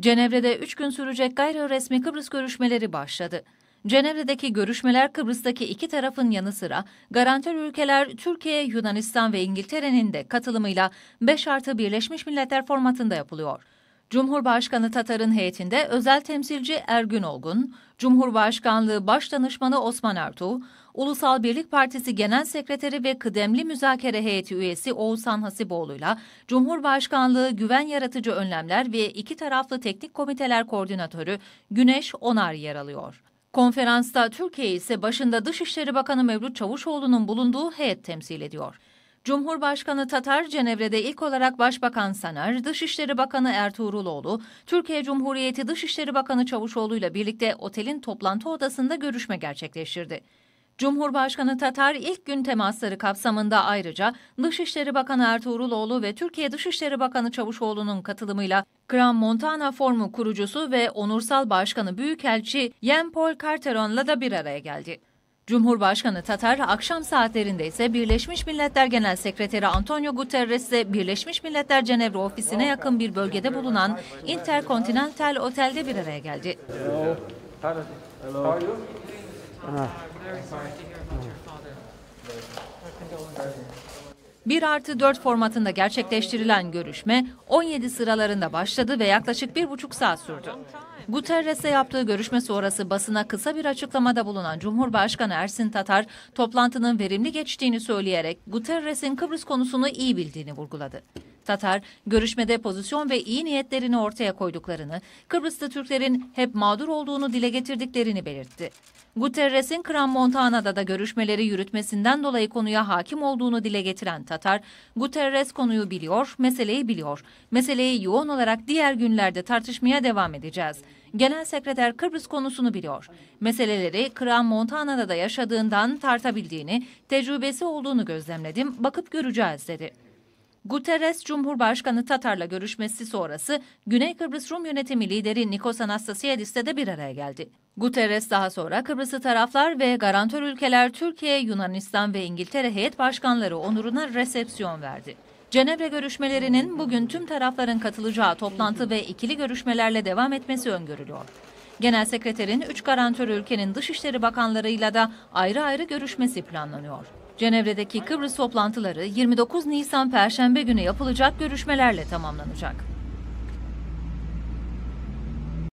Cenevre'de üç gün sürecek gayri resmi Kıbrıs görüşmeleri başladı. Cenevre'deki görüşmeler Kıbrıs'taki iki tarafın yanı sıra garantör ülkeler Türkiye, Yunanistan ve İngiltere'nin de katılımıyla 5 artı Birleşmiş Milletler formatında yapılıyor. Cumhurbaşkanı Tatar'ın heyetinde özel temsilci Ergün Olgun, Cumhurbaşkanlığı Başdanışmanı Osman Ertuğ, Ulusal Birlik Partisi Genel Sekreteri ve kıdemli müzakere heyeti üyesi Oğuzhan Hasiboğlu'yla Cumhurbaşkanlığı Güven Yaratıcı Önlemler ve İki Taraflı Teknik Komiteler Koordinatörü Güneş Onar yer alıyor. Konferansta Türkiye ise başında Dışişleri Bakanı Mevlüt Çavuşoğlu'nun bulunduğu heyet temsil ediyor. Cumhurbaşkanı Tatar Cenevre'de ilk olarak Başbakan Sanar, Dışişleri Bakanı Ertuğruloğlu, Türkiye Cumhuriyeti Dışişleri Bakanı Çavuşoğlu ile birlikte otelin toplantı odasında görüşme gerçekleştirdi. Cumhurbaşkanı Tatar ilk gün temasları kapsamında ayrıca Dışişleri Bakanı Ertuğruloğlu ve Türkiye Dışişleri Bakanı Çavuşoğlu'nun katılımıyla Kram Montana Formu kurucusu ve onursal başkanı Büyükelçi Jean-Paul Carteron'la da bir araya geldi. Cumhurbaşkanı Tatar akşam saatlerinde ise Birleşmiş Milletler Genel Sekreteri Antonio Guterres ile Birleşmiş Milletler Cenevre ofisine yakın bir bölgede bulunan Intercontinental Otel'de bir araya geldi. Bir artı 4 formatında gerçekleştirilen görüşme 17 sıralarında başladı ve yaklaşık bir buçuk saat sürdü. Guterres'e yaptığı görüşme sonrası basına kısa bir açıklamada bulunan Cumhurbaşkanı Ersin Tatar, toplantının verimli geçtiğini söyleyerek Guterres'in Kıbrıs konusunu iyi bildiğini vurguladı. Tatar görüşmede pozisyon ve iyi niyetlerini ortaya koyduklarını, Kıbrıs'ta Türklerin hep mağdur olduğunu dile getirdiklerini belirtti. Guterres'in Kram Montana'da da görüşmeleri yürütmesinden dolayı konuya hakim olduğunu dile getiren Tatar, Guterres konuyu biliyor, meseleyi biliyor. Meseleyi yoğun olarak diğer günlerde tartışmaya devam edeceğiz. Genel Sekreter Kıbrıs konusunu biliyor. Meseleleri Kram Montana'da da yaşadığından tartabildiğini, tecrübesi olduğunu gözlemledim, bakıp göreceğiz dedi. Guterres Cumhurbaşkanı Tatar'la görüşmesi sonrası Güney Kıbrıs Rum yönetimi lideri Nikos Anastasiadis'te de bir araya geldi. Guterres daha sonra Kıbrıs'ı taraflar ve garantör ülkeler Türkiye, Yunanistan ve İngiltere heyet başkanları onuruna resepsiyon verdi. Cenevre görüşmelerinin bugün tüm tarafların katılacağı toplantı ve ikili görüşmelerle devam etmesi öngörülüyor. Genel Sekreterin 3 garantör ülkenin dışişleri bakanlarıyla da ayrı ayrı görüşmesi planlanıyor. Cenevre'deki Kıbrıs toplantıları 29 Nisan Perşembe günü yapılacak görüşmelerle tamamlanacak.